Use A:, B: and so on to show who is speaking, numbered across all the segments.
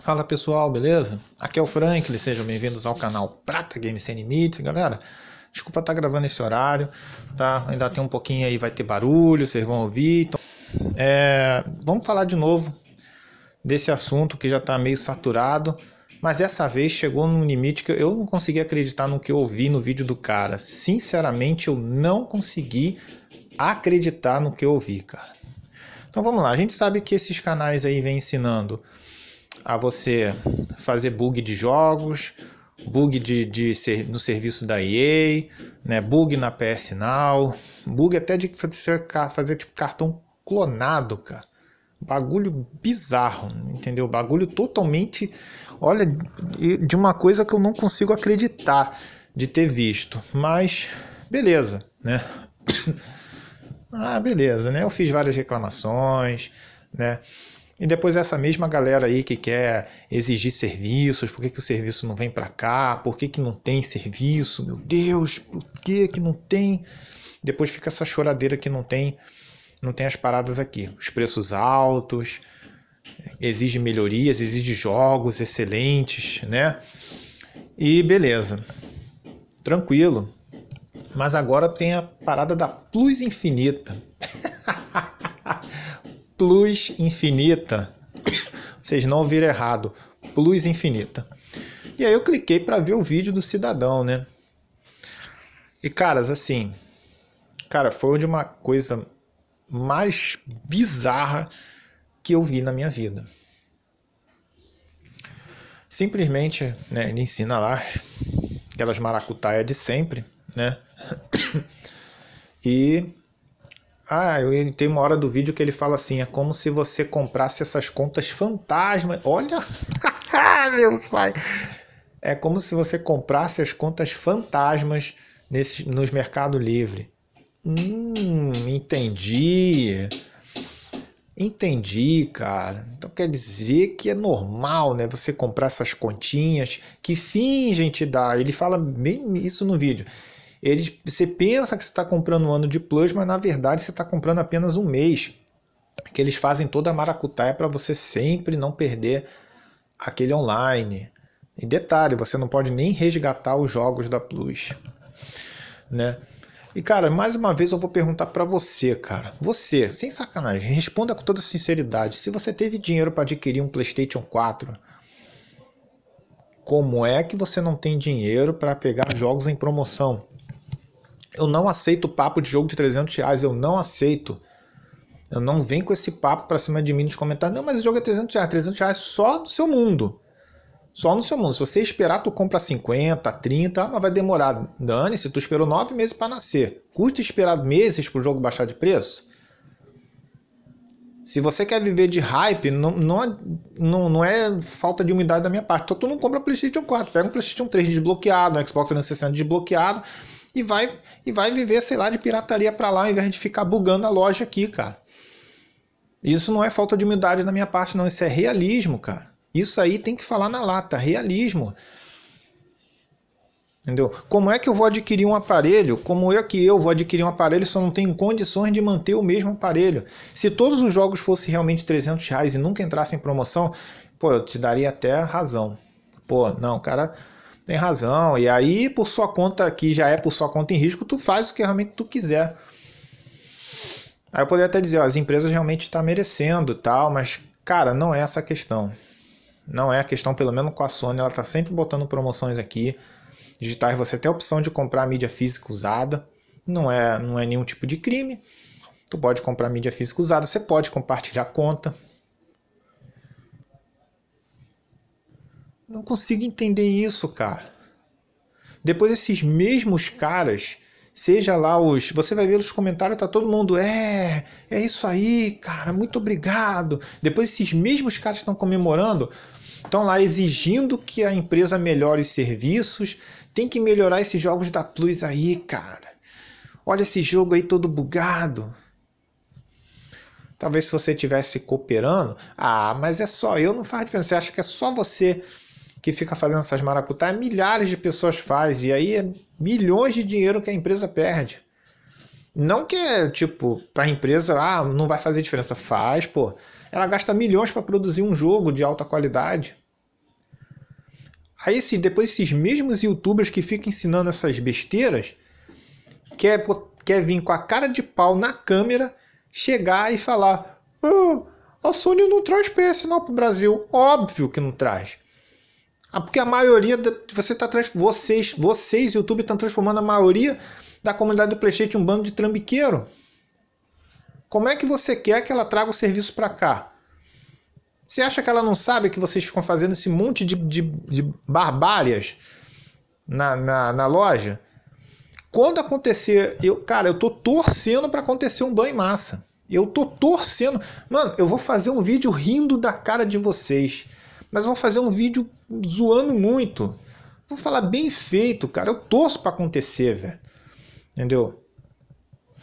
A: Fala pessoal, beleza? Aqui é o Franklin, sejam bem-vindos ao canal Prata Games Sem Limites, galera. Desculpa estar tá gravando esse horário, tá? Ainda tem um pouquinho aí, vai ter barulho, vocês vão ouvir. Então, é, vamos falar de novo desse assunto que já está meio saturado, mas dessa vez chegou num limite que eu não consegui acreditar no que eu ouvi no vídeo do cara. Sinceramente, eu não consegui acreditar no que eu ouvi, cara. Então vamos lá, a gente sabe que esses canais aí vêm ensinando a você fazer bug de jogos, bug de, de, no serviço da EA, né, bug na PS Now, bug até de fazer, fazer tipo cartão clonado, cara. Bagulho bizarro, entendeu? Bagulho totalmente, olha, de uma coisa que eu não consigo acreditar de ter visto, mas beleza, né? Ah, beleza, né? Eu fiz várias reclamações, né? E depois essa mesma galera aí que quer exigir serviços, por que, que o serviço não vem para cá, por que, que não tem serviço, meu Deus, por que, que não tem? Depois fica essa choradeira que não tem, não tem as paradas aqui. Os preços altos, exige melhorias, exige jogos excelentes, né? E beleza, tranquilo. Mas agora tem a parada da plus infinita plus infinita. Vocês não ouviram errado, plus infinita. E aí eu cliquei para ver o vídeo do cidadão, né? E caras, assim, cara, foi uma coisa mais bizarra que eu vi na minha vida. Simplesmente, né, ele ensina lá aquelas maracutaias de sempre, né? E ah, eu tem uma hora do vídeo que ele fala assim: é como se você comprasse essas contas fantasma. Olha, meu pai! É como se você comprasse as contas fantasmas nesse, nos Mercado Livre. Hum, entendi. Entendi, cara. Então quer dizer que é normal, né? Você comprar essas continhas que fingem te dar. Ele fala bem isso no vídeo. Ele, você pensa que você está comprando um ano de plus, mas na verdade você está comprando apenas um mês. Que eles fazem toda a maracutaia é para você sempre não perder aquele online. E detalhe, você não pode nem resgatar os jogos da Plus, né? E cara, mais uma vez eu vou perguntar para você, cara. Você, sem sacanagem, responda com toda sinceridade. Se você teve dinheiro para adquirir um PlayStation 4, como é que você não tem dinheiro para pegar jogos em promoção? Eu não aceito papo de jogo de 300 reais, eu não aceito. Eu não venho com esse papo pra cima de mim nos comentários. Não, mas o jogo é 300 reais. 300 reais só no seu mundo. Só no seu mundo. Se você esperar, tu compra 50, 30, ah, mas vai demorar. Dane-se, tu esperou 9 meses para nascer. Custa esperar meses pro jogo baixar de preço? Se você quer viver de hype, não, não, não, não é falta de humildade da minha parte. Então tu não compra PlayStation 4, pega um PlayStation 3 desbloqueado, um Xbox 360 desbloqueado e vai e vai viver, sei lá, de pirataria para lá, ao invés de ficar bugando a loja aqui, cara. Isso não é falta de humildade da minha parte, não. Isso é realismo, cara. Isso aí tem que falar na lata, realismo. Entendeu? Como é que eu vou adquirir um aparelho? Como é que eu vou adquirir um aparelho se eu não tenho condições de manter o mesmo aparelho? Se todos os jogos fossem realmente 300 reais e nunca entrassem em promoção, pô, eu te daria até razão. Pô, não, cara tem razão. E aí, por sua conta, que já é por sua conta em risco, tu faz o que realmente tu quiser. Aí eu poderia até dizer, ó, as empresas realmente estão tá merecendo tal, mas, cara, não é essa a questão. Não é a questão, pelo menos com a Sony, ela tá sempre botando promoções aqui digitais você tem a opção de comprar mídia física usada, não é, não é nenhum tipo de crime. Tu pode comprar mídia física usada, você pode compartilhar conta. Não consigo entender isso, cara. Depois esses mesmos caras seja lá os. Você vai ver os comentários, tá todo mundo. É, é isso aí, cara, muito obrigado. Depois esses mesmos caras estão comemorando, estão lá exigindo que a empresa melhore os serviços. Tem que melhorar esses jogos da Plus aí, cara. Olha esse jogo aí todo bugado. Talvez se você tivesse cooperando, ah, mas é só eu, não faz diferença. Você acha que é só você que fica fazendo essas maracutaias, milhares de pessoas faz e aí é milhões de dinheiro que a empresa perde. Não que é tipo, para a empresa, ah, não vai fazer diferença. Faz, pô. Ela gasta milhões para produzir um jogo de alta qualidade. Aí se assim, depois esses mesmos youtubers que ficam ensinando essas besteiras, quer, quer vir com a cara de pau na câmera, chegar e falar: oh, a Sony não traz PS não pro Brasil. Óbvio que não traz. Ah, porque a maioria. Da, você tá trans, vocês, vocês, YouTube, estão transformando a maioria da comunidade do PlayStation um bando de trambiqueiro. Como é que você quer que ela traga o serviço para cá? Você acha que ela não sabe que vocês ficam fazendo esse monte de, de, de barbárias na, na, na, loja? Quando acontecer, eu, cara, eu tô torcendo para acontecer um banho massa. Eu tô torcendo. Mano, eu vou fazer um vídeo rindo da cara de vocês mas vão fazer um vídeo zoando muito. Vão falar bem feito, cara. Eu torço para acontecer, velho. Entendeu?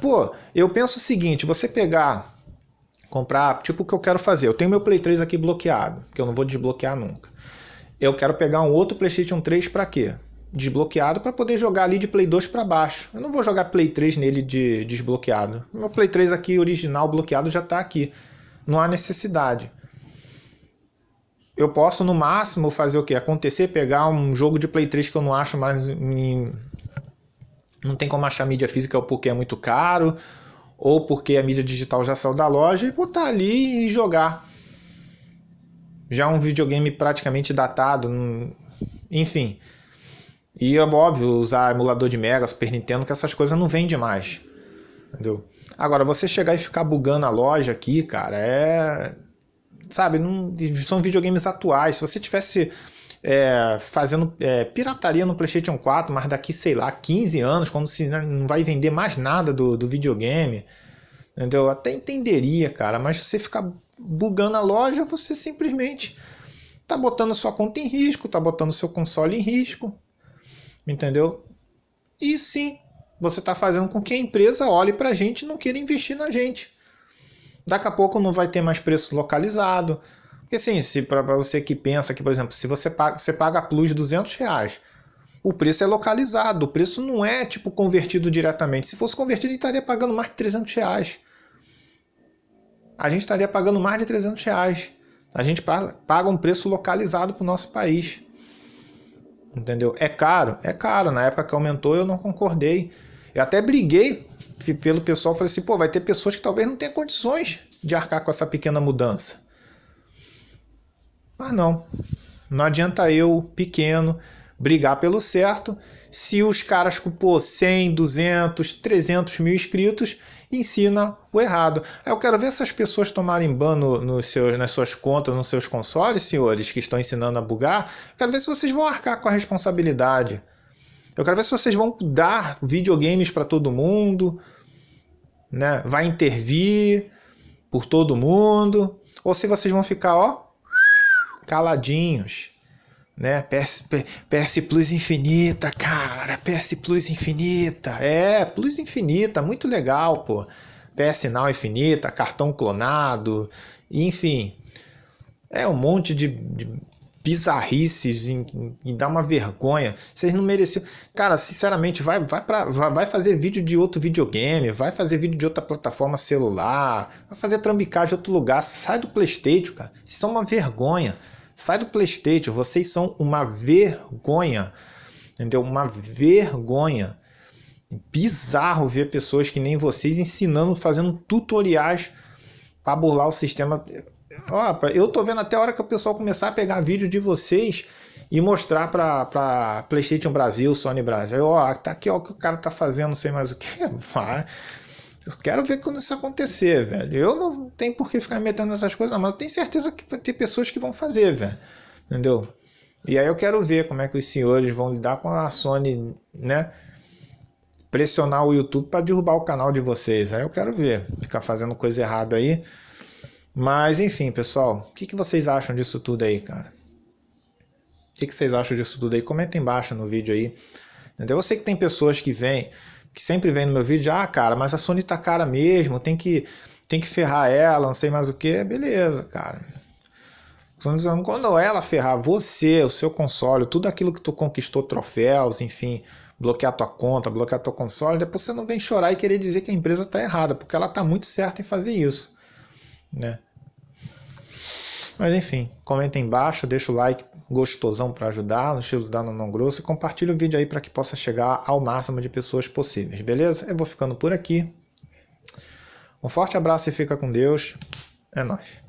A: Pô, eu penso o seguinte, você pegar comprar, tipo o que eu quero fazer. Eu tenho meu Play 3 aqui bloqueado, que eu não vou desbloquear nunca. Eu quero pegar um outro PlayStation 3 para quê? Desbloqueado para poder jogar ali de Play 2 para baixo. Eu não vou jogar Play 3 nele de desbloqueado. Meu Play 3 aqui original bloqueado já tá aqui. Não há necessidade eu posso no máximo fazer o que? Acontecer, pegar um jogo de Play 3 que eu não acho mais. Em... Não tem como achar mídia física porque é muito caro, ou porque a mídia digital já saiu da loja, e botar ali e jogar. Já um videogame praticamente datado, enfim. E é óbvio, usar emulador de Mega, Super Nintendo, que essas coisas não vendem mais. Entendeu? Agora, você chegar e ficar bugando a loja aqui, cara, é sabe? Não, são videogames atuais. Se você tivesse é, fazendo é, pirataria no PlayStation 4, mas daqui, sei lá, 15 anos, quando se né, não vai vender mais nada do, do videogame, entendeu? Até entenderia, cara, mas você ficar bugando a loja, você simplesmente tá botando sua conta em risco, tá botando seu console em risco, entendeu? E sim, você tá fazendo com que a empresa olhe para a gente e não queira investir na gente. Daqui a pouco não vai ter mais preço localizado. Porque assim, se para você que pensa que, por exemplo, se você paga, você paga plus 200 reais, o preço é localizado, o preço não é tipo convertido diretamente. Se fosse convertido, estaria pagando mais de 300 reais. A gente estaria pagando mais de 300 reais. A gente paga um preço localizado para o nosso país. Entendeu? É caro? É caro. Na época que aumentou, eu não concordei. Eu até briguei pelo pessoal, falei assim, pô, vai ter pessoas que talvez não tenham condições de arcar com essa pequena mudança. Mas não, não adianta eu, pequeno, brigar pelo certo se os caras com pô, 100, 200, 300 mil inscritos ensina o errado. Eu quero ver essas pessoas tomarem ban no, no seu, nas suas contas, nos seus consoles, senhores, que estão ensinando a bugar. Quero ver se vocês vão arcar com a responsabilidade. Eu quero ver se vocês vão dar videogames para todo mundo, né? Vai intervir por todo mundo, ou se vocês vão ficar, ó, caladinhos, né? PS, PS Plus infinita, cara, PS Plus infinita. É, Plus infinita, muito legal, pô. PS Now infinita, cartão clonado, enfim. É um monte de, de bizarrices e, e dá uma vergonha. Vocês não mereciam. Cara, sinceramente, vai, vai, pra, vai, vai fazer vídeo de outro videogame, vai fazer vídeo de outra plataforma celular, vai fazer trambicagem de outro lugar. Sai do PlayStation, cara. Vocês são uma vergonha. Sai do PlayStation, vocês são uma vergonha. Entendeu? Uma vergonha. Bizarro ver pessoas que nem vocês ensinando, fazendo tutoriais para burlar o sistema Ó, eu tô vendo até a hora que o pessoal começar a pegar vídeo de vocês e mostrar pra, pra PlayStation Brasil, Sony Brasil. Ó, tá aqui ó, o que o cara tá fazendo, não sei mais o que. Vai. Eu quero ver quando isso acontecer, velho. Eu não tenho por que ficar metendo essas coisas, não, mas eu tenho certeza que vai ter pessoas que vão fazer, velho. Entendeu? E aí eu quero ver como é que os senhores vão lidar com a Sony, né? Pressionar o YouTube para derrubar o canal de vocês. Aí eu quero ver. Ficar fazendo coisa errada aí. Mas enfim, pessoal, o que, que vocês acham disso tudo aí, cara? O que, que vocês acham disso tudo aí? Comenta embaixo no vídeo aí. Entendeu? Eu sei que tem pessoas que vêm, que sempre vêm no meu vídeo, ah, cara, mas a Sony tá cara mesmo, tem que, tem que ferrar ela, não sei mais o que. Beleza, cara. Quando ela ferrar você, o seu console, tudo aquilo que tu conquistou, troféus, enfim, bloquear tua conta, bloquear teu console, depois você não vem chorar e querer dizer que a empresa tá errada, porque ela tá muito certa em fazer isso né? Mas enfim, comenta embaixo, deixa o like gostosão para ajudar, no estilo da Não Grosso, e compartilha o vídeo aí para que possa chegar ao máximo de pessoas possíveis, beleza? Eu vou ficando por aqui. Um forte abraço e fica com Deus. É nóis.